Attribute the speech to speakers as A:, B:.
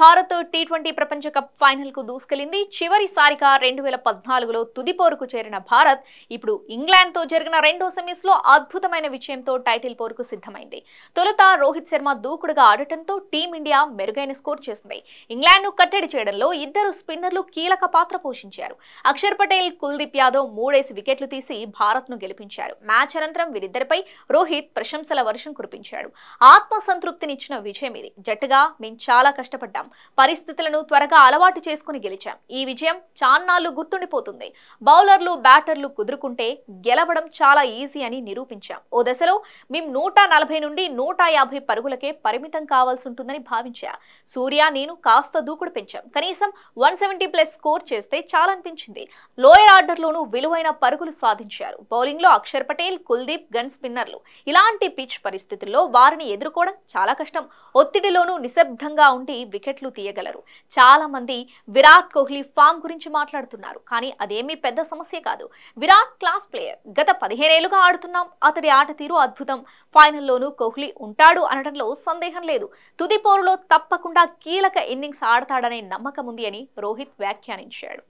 A: Bharat T twenty ప్రపంచ cup final కు దూసుకెళ్లింది చివరిసారిగా రెండు వేల పద్నాలుగులో తుదిపోరుకు చేరిన భారత్ ఇప్పుడు ఇంగ్లాండ్ తో జరిగిన రెండో సెమీస్ లో అద్భుతమైన విజయంతో టైటిల్ పోరుకు సిద్ధమైంది తొలుత రోహిత్ శర్మ దూకుడుగా ఆడటంతో టీమిండియా మెరుగైన స్కోర్ చేసింది ఇంగ్లాండ్ ను కట్టడి చేయడంలో ఇద్దరు స్పిన్నర్లు కీలక పాత్ర పోషించారు అక్షర్ పటేల్ కుల్దీప్ యాదవ్ మూడేసి వికెట్లు తీసి భారత్ ను గెలిపించారు మ్యాచ్ అనంతరం వీరిద్దరిపై రోహిత్ ప్రశంసల వర్షం కురిపించాడు ఆత్మసంతృప్తినిచ్చిన విజయం ఇది జట్టుగా మేము చాలా కష్టపడ్డాం ఎదుర్కొంటాం పరిస్థితులను త్వరగా అలవాటు చేసుకుని గెలిచాం ఈ విజయం చాన్నాళ్లు గుర్తుండిపోతుంది బౌలర్లు బ్యాటర్లు కుదురుకుంటే గెలవడం చాలా ఈజీ అని నిరూపించాం ఓ దశలో మేము నూట నలభై నుండి నూట యాభై పరుగులకే పరిమితం కావాల్సి ఉంటుందని భావించా సూర్య నేను కాస్త దూకుడు పెంచాం కనీసం వన్ సెవెంటీ ప్లస్ స్కోర్ చేస్తే చాలా అనిపించింది లోయర్ ఆర్డర్లోనూ విలువైన పరుగులు సాధించారు బౌలింగ్ లో అక్షర్ పటేల్ కుల్దీప్ గన్ స్పిన్నర్లు ఇలాంటి పిచ్ పరిస్థితుల్లో వారిని ఎదుర్కోవడం చాలా కష్టం ఒత్తిడిలోనూ నిశ్శబ్దంగా ఉండి వికెట్లు తీయగలరు చాలా మంది విరాట్ కోహ్లీ ఫామ్ గురించి మాట్లాడుతున్నారు కానీ అదేమీ పెద్ద సమస్య కాదు విరాట్ క్లాస్ ప్లేయర్ గత పదిహేనేళ్లుగా ఆడుతున్నాం అతడి ఆట తీరు అద్భుతం ఫైనల్లోనూ కోహ్లీ ఉంటాడు అనడంలో సందేహం లేదు తుది పోరులో తప్పకుండా కీలక ఇన్నింగ్స్ ఆడతాడనే నమ్మకం ఉంది అని రోహిత్ వ్యాఖ్యానించాడు